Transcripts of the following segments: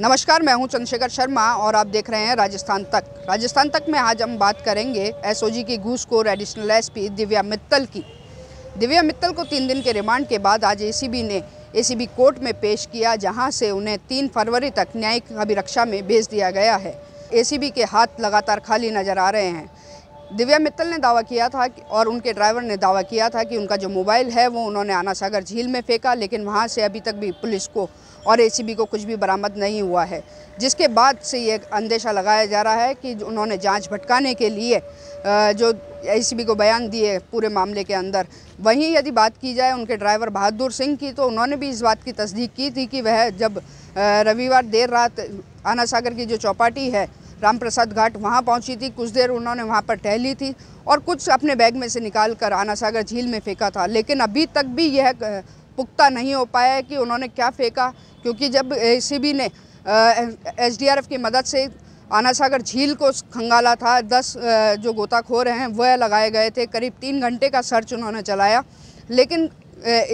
नमस्कार मैं हूं चंद्रशेखर शर्मा और आप देख रहे हैं राजस्थान तक राजस्थान तक में आज हम बात करेंगे एसओजी की घूसखोर एडिशनल एसपी दिव्या मित्तल की दिव्या मित्तल को तीन दिन के रिमांड के बाद आज एसीबी ने एसीबी कोर्ट में पेश किया जहां से उन्हें तीन फरवरी तक न्यायिक अभिरक्षा में भेज दिया गया है ए के हाथ लगातार खाली नजर आ रहे हैं दिव्या मित्तल ने दावा किया था कि और उनके ड्राइवर ने दावा किया था कि उनका जो मोबाइल है वो उन्होंने आना सागर झील में फेंका लेकिन वहाँ से अभी तक भी पुलिस को और एसीबी को कुछ भी बरामद नहीं हुआ है जिसके बाद से ये अंदेशा लगाया जा रहा है कि उन्होंने जांच भटकाने के लिए जो एसीबी को बयान दिए पूरे मामले के अंदर वहीं यदि बात की जाए उनके ड्राइवर बहादुर सिंह की तो उन्होंने भी इस बात की तस्दीक की थी कि वह जब रविवार देर रात आना सागर की जो चौपाटी है राम प्रसाद घाट वहाँ पहुँची थी कुछ देर उन्होंने वहाँ पर टहली थी और कुछ अपने बैग में से निकाल कर आना सागर झील में फेंका था लेकिन अभी तक भी यह पुख्ता नहीं हो पाया है कि उन्होंने क्या फेंका क्योंकि जब ए ने एस की मदद से आना सागर झील को खंगाला था दस जो गोताखोर हैं वह लगाए गए थे करीब तीन घंटे का सर्च उन्होंने चलाया लेकिन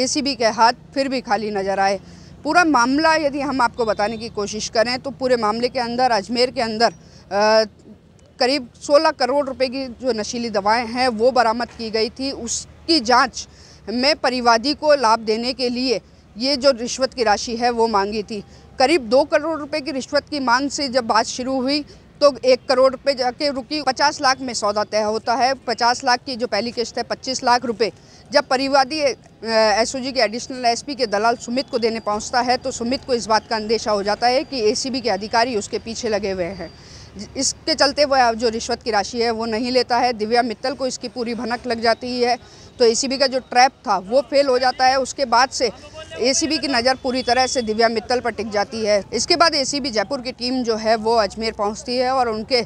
एसीबी के हाथ फिर भी खाली नज़र आए पूरा मामला यदि हम आपको बताने की कोशिश करें तो पूरे मामले के अंदर अजमेर के अंदर करीब 16 करोड़ रुपए की जो नशीली दवाएं हैं वो बरामद की गई थी उसकी जांच में परिवादी को लाभ देने के लिए ये जो रिश्वत की राशि है वो मांगी थी करीब दो करोड़ रुपए की रिश्वत की मांग से जब बात शुरू हुई तो एक करोड़ रुपए जाके रुकी पचास लाख में सौदा तय होता है पचास लाख की जो पहली किस्त है पच्चीस लाख रुपए जब परिवादी एसओजी के एडिशनल एसपी के दलाल सुमित को देने पहुंचता है तो सुमित को इस बात का अंदेशा हो जाता है कि एसीबी के अधिकारी उसके पीछे लगे हुए हैं इसके चलते वह जो रिश्वत की राशि है वो नहीं लेता है दिव्या मित्तल को इसकी पूरी भनक लग जाती है तो ए का जो ट्रैप था वो फेल हो जाता है उसके बाद से ए की नज़र पूरी तरह से दिव्या मित्तल पर टिक जाती है इसके बाद ए जयपुर की टीम जो है वो अजमेर पहुँचती है और उनके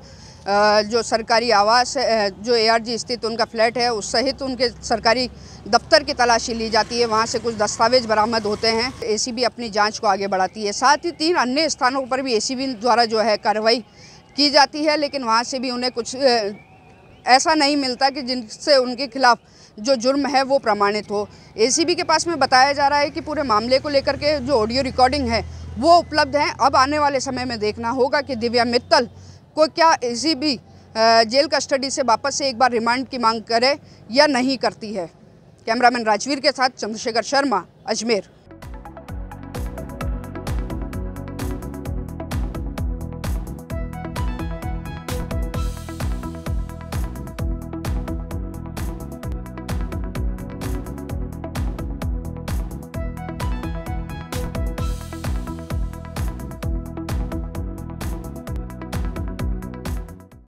जो सरकारी आवास है जो एआरजी स्थित उनका फ्लैट है उस सहित उनके सरकारी दफ्तर की तलाशी ली जाती है वहाँ से कुछ दस्तावेज बरामद होते हैं एसीबी अपनी जांच को आगे बढ़ाती है साथ ही तीन अन्य स्थानों पर भी एसीबी द्वारा जो है कार्रवाई की जाती है लेकिन वहाँ से भी उन्हें कुछ ऐसा नहीं मिलता कि जिनसे उनके खिलाफ जो जुर्म है वो प्रमाणित हो बी के पास में बताया जा रहा है कि पूरे मामले को लेकर के जो ऑडियो रिकॉर्डिंग है वो उपलब्ध है अब आने वाले समय में देखना होगा कि दिव्या मित्तल को क्या इसी भी जेल कस्टडी से वापस से एक बार रिमांड की मांग करे या नहीं करती है कैमरामैन राजवीर के साथ चंद्रशेखर शर्मा अजमेर